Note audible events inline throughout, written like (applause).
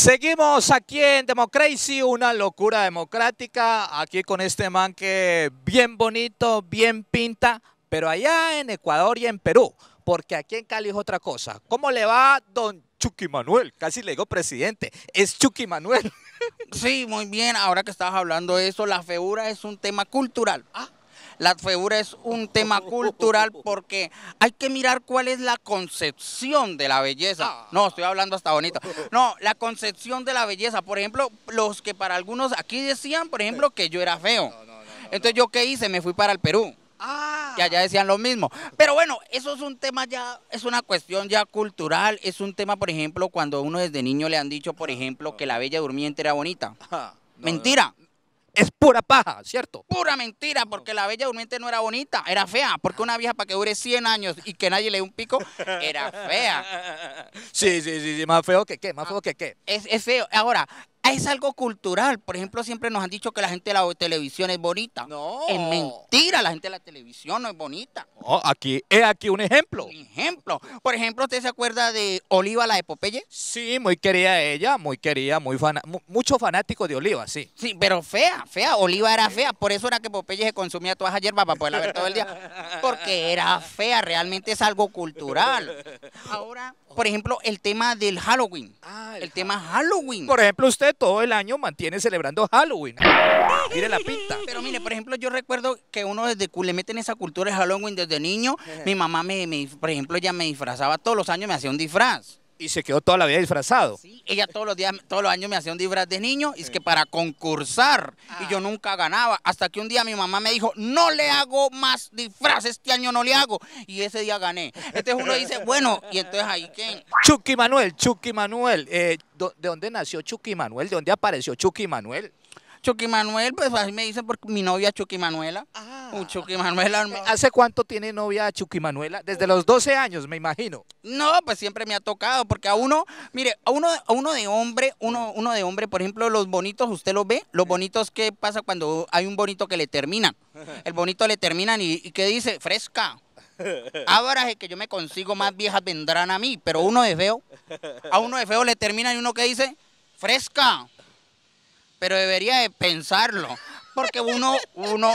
Seguimos aquí en Democracy, una locura democrática, aquí con este man que bien bonito, bien pinta, pero allá en Ecuador y en Perú, porque aquí en Cali es otra cosa. ¿Cómo le va don Chucky Manuel? Casi le digo presidente, es Chucky Manuel. Sí, muy bien, ahora que estabas hablando de eso, la feura es un tema cultural. Ah la febura es un tema cultural (laughs) porque hay que mirar cuál es la concepción de la belleza. Ah. No, estoy hablando hasta bonito. No, la concepción de la belleza. Por ejemplo, los que para algunos aquí decían, por ejemplo, que yo era feo. Entonces, ¿yo qué hice? Me fui para el Perú. Ah. Que allá decían lo mismo. Pero bueno, eso es un tema ya, es una cuestión ya cultural. Es un tema, por ejemplo, cuando uno desde niño le han dicho, por ah, ejemplo, que la bella durmiente era bonita. Ah, Mentira es pura paja, ¿cierto? Pura mentira, porque la bella durmiente no era bonita, era fea, porque una vieja para que dure 100 años y que nadie le dé un pico, era fea. (laughs) Sí, sí, sí, más feo que qué, más ah, feo que qué. Es, es feo. Ahora, es algo cultural. Por ejemplo, siempre nos han dicho que la gente de la televisión es bonita. No. Es mentira, la gente de la televisión no es bonita. Oh, aquí, es aquí un ejemplo. ejemplo. Por ejemplo, ¿usted se acuerda de Oliva, la de Popeye? Sí, muy querida ella, muy querida, muy fan, mucho fanático de Oliva, sí. Sí, pero fea, fea. Oliva era fea. Por eso era que Popeye se consumía todas las hierbas para poderla ver todo el día. Porque era fea, realmente es algo cultural. Ahora, por ejemplo, el tema del Halloween. Ah, el, tema Halloween. Por ejemplo, usted todo el año mantiene celebrando Halloween. (laughs) Mire la pinta. Pero mire, por ejemplo, yo recuerdo que uno desde que le meten esa cultura de Halloween desde niño, mi mamá, me, por ejemplo, ya me disfrazaba todos los años, me hacía un disfraz. Y se quedó toda la vida disfrazado. Sí, ella todos los días, todos los años me hacía un disfraz de niño, y es que para concursar, y yo ah. nunca ganaba. Hasta que un día mi mamá me dijo, no le hago más disfraz, este año no le hago. Y ese día gané. Este uno dice, (laughs) bueno, y entonces ahí que... Chucky Manuel, Chucky Manuel, eh, ¿de dónde nació Chucky Manuel? ¿De dónde apareció Chucky Manuel? Chucky Manuel, pues así me dicen porque mi novia Chucky Manuela. Ah. Uh, Chucky Manuela. ¿Hace cuánto tiene novia Chucky Manuela? Desde los 12 años, me imagino. No, pues siempre me ha tocado, porque a uno, mire, a uno, a uno de hombre, uno, uno de hombre, por ejemplo, los bonitos, usted los ve, los bonitos, ¿qué pasa cuando hay un bonito que le terminan? (laughs) El bonito le terminan y, ¿qué dice? Fresca. Ahora (laughs) que yo me consigo más viejas vendrán a mí, pero uno de feo, a uno de feo le terminan y uno que dice, fresca pero debería de pensarlo. Porque uno, uno,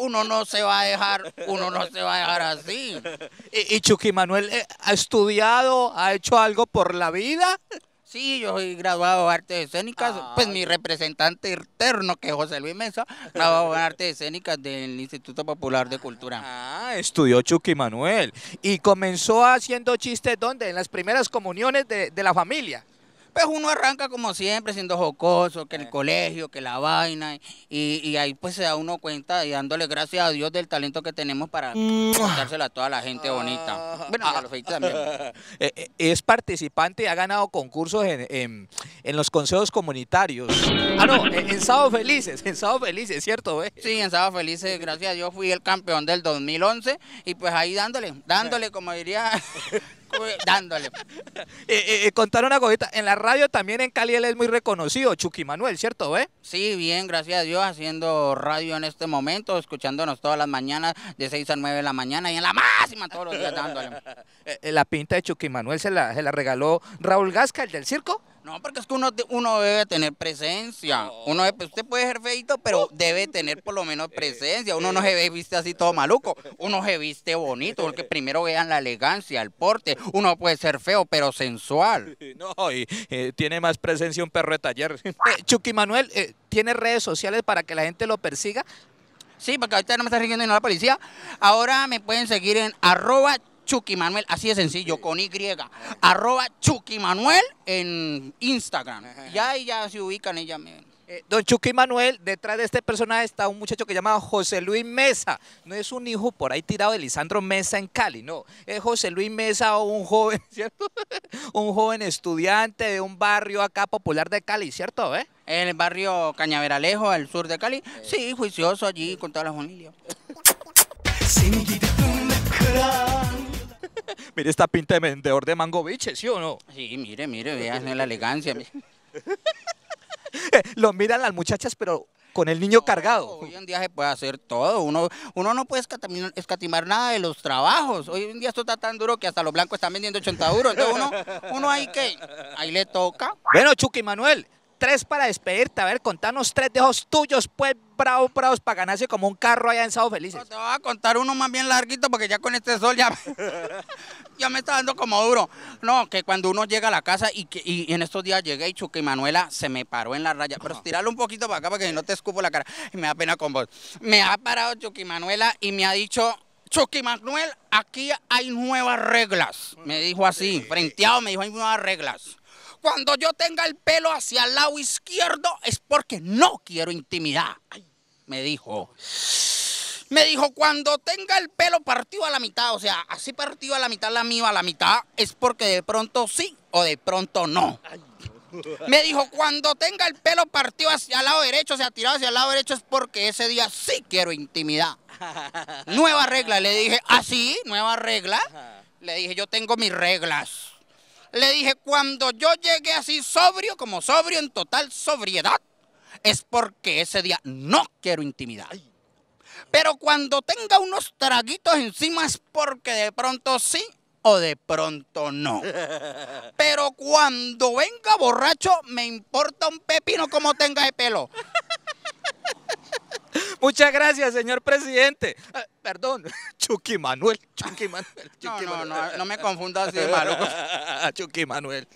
uno no se va a dejar, uno no se va a dejar así. ¿Y, Chucky Manuel eh, ha estudiado, ha hecho algo por la vida? Sí, yo soy graduado de artes escénicas, pues mi representante eterno, que es José Luis Mesa, graduado en artes escénicas del Instituto Popular de Cultura. Ah, estudió Chucky Manuel y comenzó haciendo chistes, ¿dónde? En las primeras comuniones de, de la familia pues uno arranca como siempre, siendo jocoso, que el colegio, que la vaina, y, ahí pues se da uno cuenta y dándole gracias a Dios del talento que tenemos para contárselo a toda la gente bonita. Ah. Bueno, a los también. (laughs) Eh, eh, es participante, ha ganado concursos en, los consejos comunitarios. Ah, no, en, Sábado Felices, en Sábado Felices, ¿cierto? Sí, en Sábado Felices, gracias a Dios fui el campeón del 2011 y pues ahí dándole, dándole, como diría... (laughs) dándole. Eh, eh, eh, contar una cosita, en la radio también en Cali él es muy reconocido, Chucky Manuel, ¿cierto, ve Sí, bien, gracias a Dios, haciendo radio en este momento, escuchándonos todas las mañanas, de 6 a 9 de la mañana y en la máxima todos los días dándole. (laughs) la pinta de Chucky Manuel se la, se la regaló Raúl Gasca, el del circo. No, porque es que uno, uno debe tener presencia. Oh. Uno pues, usted puede ser feito, pero oh. debe tener por lo menos presencia. Uno eh, no eh. se viste así todo maluco. Uno se viste bonito, porque primero vean la elegancia, el porte. Uno puede ser feo, pero sensual. (laughs) No, y eh, tiene más presencia un perro de taller. Chuki (laughs) Chucky Manuel, ¿tiene redes sociales para que la gente lo persiga? Sí, porque ahorita no me está siguiendo ni la policía. Ahora me pueden seguir en arroba Chucky Manuel, así de sencillo, con Y. Ah. Arroba Chucky Manuel en Instagram. Ya ahí ya se ubican, ella me... Eh, don Chucky Manuel, detrás de este personaje está un muchacho que se llama José Luis Mesa. No es un hijo por ahí tirado de Lisandro Mesa en Cali, no. Es José Luis Mesa, un joven, (laughs) ¿cierto? un joven estudiante de un barrio acá popular de Cali, ¿cierto? Eh? En el barrio Cañaveralejo, al sur de Cali. Sí, juicioso allí con toda la familia. (laughs) mire esta pinta de vendedor de mango ¿sí o no? Sí, mire, mire, vean la elegancia. (laughs) Eh, lo miran las muchachas, pero con el niño cargado. Hoy en día se puede hacer todo. Uno, uno no puede escatimar, nada de los trabajos. Hoy en día esto está tan duro que hasta los blancos están vendiendo 80 Entonces uno, uno ahí que, ahí le toca. Bueno, Chucky Manuel, tres para despedirte. A ver, contanos tres de dejos tuyos, pues, bravo, bravos, para ganarse como un carro allá en Sao Felices. te voy a contar uno más bien larguito, porque ya con este sol ya, (laughs) ya me está dando como duro. No, que cuando uno llega a la casa y, y en estos días llegué y Chucky Manuela se me paró en la raya. Pero estiralo un poquito para acá, porque si no te escupo la cara. Y me da pena con vos. Me ha parado Chucky Manuela y me ha dicho... Chucky Manuel, aquí hay nuevas reglas. Me dijo así, frenteado, me dijo hay nuevas reglas cuando yo tenga el pelo hacia el lado izquierdo es porque no quiero intimidad. me dijo. Me dijo, cuando tenga el pelo partido a la mitad, o sea, así partido a la mitad, la mía a la mitad, es porque de pronto sí o de pronto no. Me dijo, cuando tenga el pelo partido hacia el lado derecho, o sea, tirado hacia el lado derecho, es porque ese día sí quiero intimidad. nueva regla, le dije, así, ¿Ah, nueva regla. Le dije, yo tengo mis reglas le dije, cuando yo llegué así sobrio, como sobrio en total sobriedad, es porque ese día no quiero intimidad. Pero cuando tenga unos traguitos encima es porque de pronto sí o de pronto no. (laughs) Pero cuando venga borracho, me importa un pepino como tenga de pelo. Muchas gracias, señor presidente. Ah, perdón, (laughs) Chucky Manuel. Chucky Manuel. no, no, no, no me confundo así, maluco. (laughs) Chucky Manuel.